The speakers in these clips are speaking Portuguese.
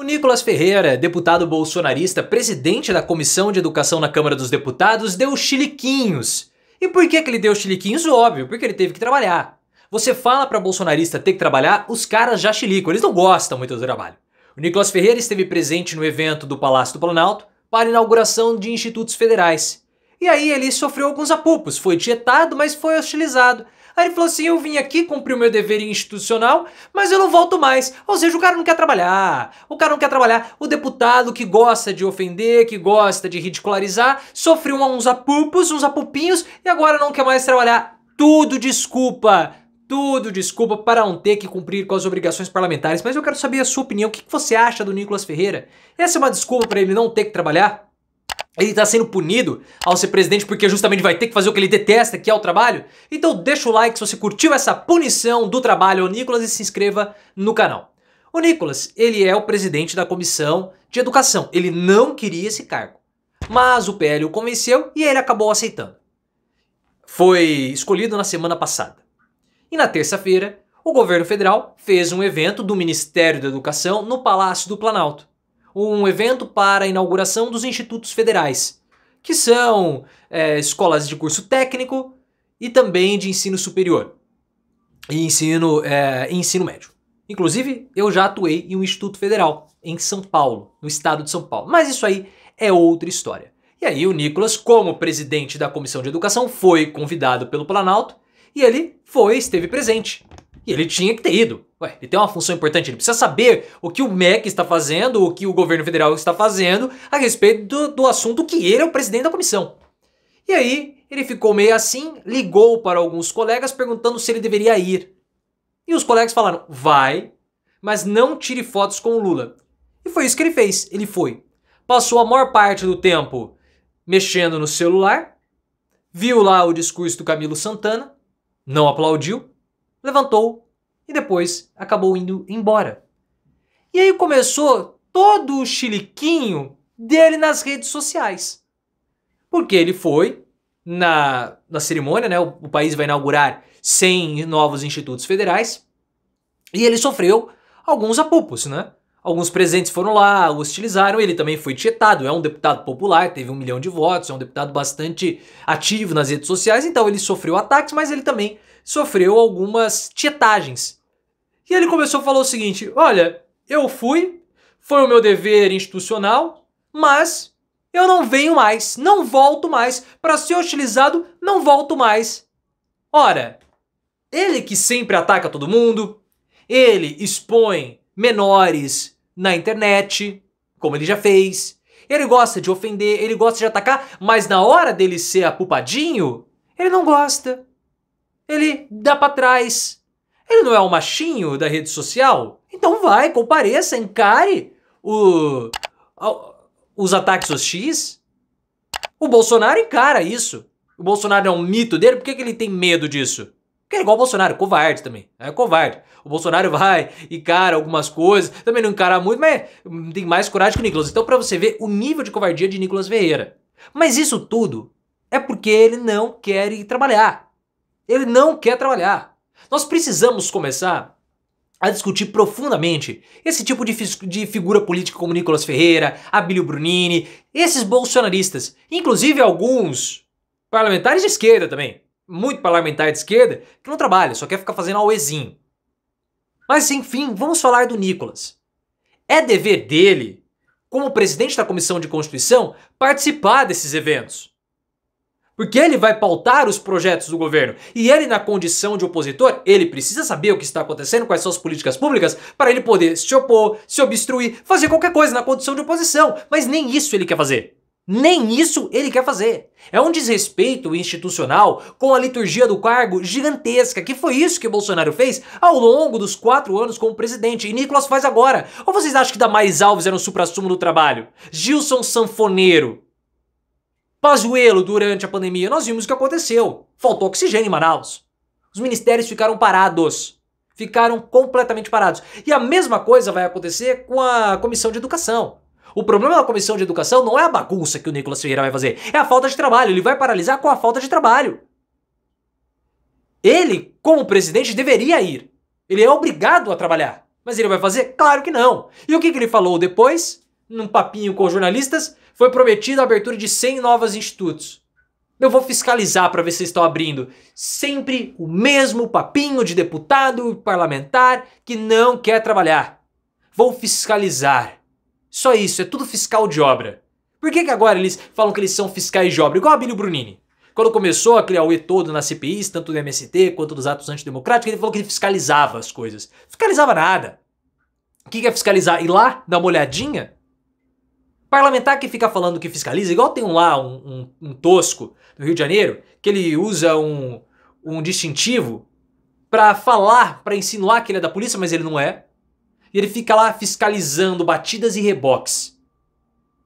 O Nicolas Ferreira, deputado bolsonarista, presidente da Comissão de Educação na Câmara dos Deputados, deu chiliquinhos. E por que, que ele deu chiliquinhos? Óbvio, porque ele teve que trabalhar. Você fala para bolsonarista ter que trabalhar, os caras já chilicam, eles não gostam muito do trabalho. O Nicolas Ferreira esteve presente no evento do Palácio do Planalto para a inauguração de institutos federais. E aí ele sofreu alguns apupos, foi dietado, mas foi hostilizado. Aí ele falou assim: eu vim aqui, cumpri o meu dever institucional, mas eu não volto mais. Ou seja, o cara não quer trabalhar. O cara não quer trabalhar. O deputado que gosta de ofender, que gosta de ridicularizar, sofreu uns apupos, uns apupinhos e agora não quer mais trabalhar. Tudo desculpa tudo desculpa para não ter que cumprir com as obrigações parlamentares, mas eu quero saber a sua opinião. O que você acha do Nicolas Ferreira? Essa é uma desculpa para ele não ter que trabalhar? ele está sendo punido ao ser presidente porque justamente vai ter que fazer o que ele detesta, que é o trabalho. Então deixa o like se você curtiu essa punição do trabalho ao Nicolas e se inscreva no canal. O Nicolas, ele é o presidente da comissão de educação. Ele não queria esse cargo, mas o PL o convenceu e ele acabou aceitando. Foi escolhido na semana passada. E na terça-feira, o governo federal fez um evento do Ministério da Educação no Palácio do Planalto um evento para a inauguração dos institutos federais, que são é, escolas de curso técnico e também de ensino superior e ensino, é, ensino médio. Inclusive, eu já atuei em um instituto federal em São Paulo, no estado de São Paulo. Mas isso aí é outra história. E aí o Nicolas, como presidente da Comissão de Educação, foi convidado pelo Planalto e ele foi, esteve presente. E ele tinha que ter ido. Ué, ele tem uma função importante, ele precisa saber o que o MEC está fazendo, o que o governo federal está fazendo a respeito do, do assunto que ele é o presidente da comissão. E aí, ele ficou meio assim, ligou para alguns colegas perguntando se ele deveria ir. E os colegas falaram: vai, mas não tire fotos com o Lula. E foi isso que ele fez. Ele foi. Passou a maior parte do tempo mexendo no celular, viu lá o discurso do Camilo Santana, não aplaudiu, levantou e depois acabou indo embora. E aí começou todo o chiliquinho dele nas redes sociais. Porque ele foi na, na cerimônia, né? O, o país vai inaugurar 100 novos institutos federais e ele sofreu alguns apupos, né? Alguns presentes foram lá, hostilizaram, ele também foi tietado, é um deputado popular, teve um milhão de votos, é um deputado bastante ativo nas redes sociais, então ele sofreu ataques, mas ele também sofreu algumas tietagens. E ele começou a falar o seguinte: olha, eu fui, foi o meu dever institucional, mas eu não venho mais, não volto mais. Para ser utilizado, não volto mais. Ora, ele que sempre ataca todo mundo, ele expõe menores na internet, como ele já fez. Ele gosta de ofender, ele gosta de atacar, mas na hora dele ser apupadinho, ele não gosta. Ele dá para trás. Ele não é o machinho da rede social? Então vai, compareça, encare o, os ataques X. O Bolsonaro encara isso. O Bolsonaro é um mito dele, por que, que ele tem medo disso? Porque é igual o Bolsonaro, covarde também. É covarde. O Bolsonaro vai, encara algumas coisas, também não encara muito, mas tem mais coragem que o Nicolas. Então, para você ver o nível de covardia de Nicolas Ferreira. Mas isso tudo é porque ele não quer ir trabalhar. Ele não quer trabalhar. Nós precisamos começar a discutir profundamente esse tipo de, de, figura política como Nicolas Ferreira, Abílio Brunini, esses bolsonaristas, inclusive alguns parlamentares de esquerda também, muito parlamentares de esquerda, que não trabalham, só quer ficar fazendo auezinho. Mas enfim, vamos falar do Nicolas. É dever dele, como presidente da Comissão de Constituição, participar desses eventos. Porque ele vai pautar os projetos do governo. E ele, na condição de opositor, ele precisa saber o que está acontecendo, quais são as políticas públicas, para ele poder se opor, se obstruir, fazer qualquer coisa na condição de oposição. Mas nem isso ele quer fazer. Nem isso ele quer fazer. É um desrespeito institucional com a liturgia do cargo gigantesca, que foi isso que Bolsonaro fez ao longo dos quatro anos como presidente, e Nicolas faz agora. Ou vocês acham que Damares Alves era um supra-sumo do trabalho? Gilson Sanfoneiro, Pazuello, durante a pandemia, nós vimos o que aconteceu. Faltou oxigênio em Manaus. Os ministérios ficaram parados. Ficaram completamente parados. E a mesma coisa vai acontecer com a Comissão de Educação. O problema da Comissão de Educação não é a bagunça que o Nicolas Ferreira vai fazer, é a falta de trabalho. Ele vai paralisar com a falta de trabalho. Ele, como presidente, deveria ir. Ele é obrigado a trabalhar. Mas ele vai fazer? Claro que não. E o que, que ele falou depois? Num papinho com os jornalistas? foi prometida a abertura de 100 novos institutos. Eu vou fiscalizar para ver se estão abrindo. Sempre o mesmo papinho de deputado parlamentar que não quer trabalhar. Vou fiscalizar. Só isso, é tudo fiscal de obra. Por que, que agora eles falam que eles são fiscais de obra, igual a Bílio Brunini? Quando começou a criar o E todo na CPI, tanto do MST quanto dos atos antidemocráticos, ele falou que ele fiscalizava as coisas. Fiscalizava nada. O que, que é fiscalizar? Ir lá, dar uma olhadinha? Parlamentar que fica falando que fiscaliza, igual tem um lá, um, um, um tosco do Rio de Janeiro, que ele usa um, um distintivo para falar, para insinuar que ele é da polícia, mas ele não é. E ele fica lá fiscalizando batidas e reboques.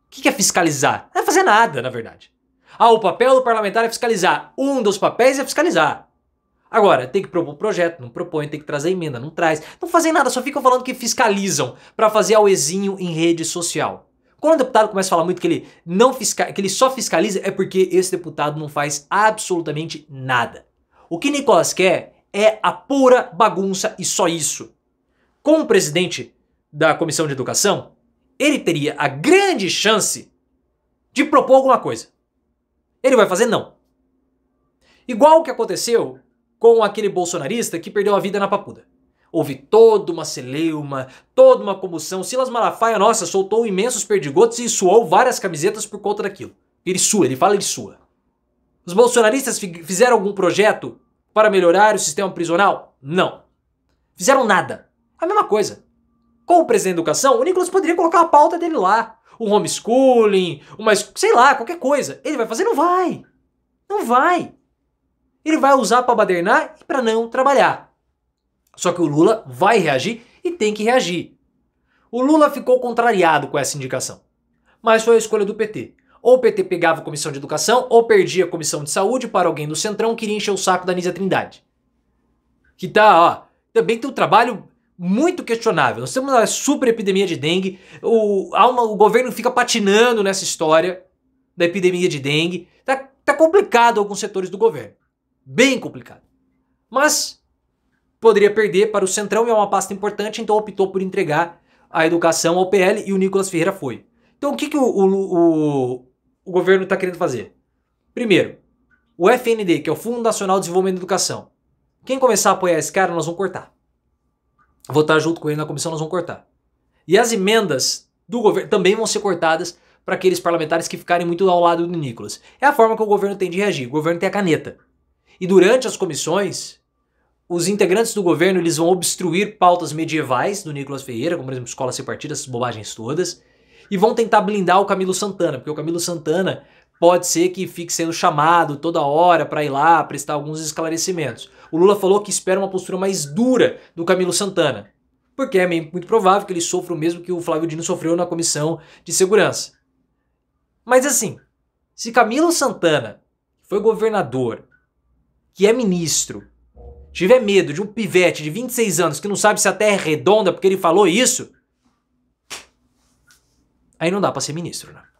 O que é fiscalizar? Não é fazer nada, na verdade. Ah, o papel do parlamentar é fiscalizar. Um dos papéis é fiscalizar. Agora, tem que propor projeto, não propõe, tem que trazer emenda, não traz. Não fazem nada, só ficam falando que fiscalizam para fazer auezinho em rede social. Quando o deputado começa a falar muito que ele, não fisca... que ele só fiscaliza, é porque esse deputado não faz absolutamente nada. O que Nicolas quer é a pura bagunça e só isso. Como presidente da Comissão de Educação, ele teria a grande chance de propor alguma coisa. Ele vai fazer não. Igual o que aconteceu com aquele bolsonarista que perdeu a vida na Papuda. Houve toda uma celeuma, toda uma comoção. Silas Malafaia, nossa, soltou imensos perdigotos e suou várias camisetas por conta daquilo. Ele sua, ele fala ele sua. Os bolsonaristas fizeram algum projeto para melhorar o sistema prisional? Não. Fizeram nada. A mesma coisa. Com o presidente da educação, o Nicolas poderia colocar a pauta dele lá. O homeschooling, uma, sei lá, qualquer coisa. Ele vai fazer? Não vai. Não vai. Ele vai usar para badernar e para não trabalhar. Só que o Lula vai reagir e tem que reagir. O Lula ficou contrariado com essa indicação. Mas foi a escolha do PT. Ou o PT pegava a comissão de educação, ou perdia a comissão de saúde para alguém do Centrão que iria encher o saco da Anísia Trindade. Que tá, ó, também tem um trabalho muito questionável. Nós temos uma super epidemia de dengue, o, uma, o governo fica patinando nessa história da epidemia de dengue. Tá, tá complicado alguns setores do governo. Bem complicado. Mas poderia perder para o Centrão e é uma pasta importante, então optou por entregar a educação ao PL e o Nicolas Ferreira foi. Então o que, que o, o, o, o governo está querendo fazer? Primeiro, o FND, que é o Fundo Nacional de Desenvolvimento da Educação. Quem começar a apoiar esse cara, nós vamos cortar. Votar junto com ele na comissão, nós vamos cortar. E as emendas do governo também vão ser cortadas para aqueles parlamentares que ficarem muito ao lado do Nicolas. É a forma que o governo tem de reagir. O governo tem a caneta. E durante as comissões, os integrantes do governo eles vão obstruir pautas medievais do Nicolas Ferreira, como por exemplo escola separatista, essas bobagens todas, e vão tentar blindar o Camilo Santana, porque o Camilo Santana pode ser que fique sendo chamado toda hora para ir lá prestar alguns esclarecimentos. O Lula falou que espera uma postura mais dura do Camilo Santana, porque é muito provável que ele sofra o mesmo que o Flávio Dino sofreu na comissão de segurança. Mas assim, se Camilo Santana foi governador, que é ministro tiver medo de um pivete de 26 anos que não sabe se a Terra é redonda porque ele falou isso, aí não dá para ser ministro, né?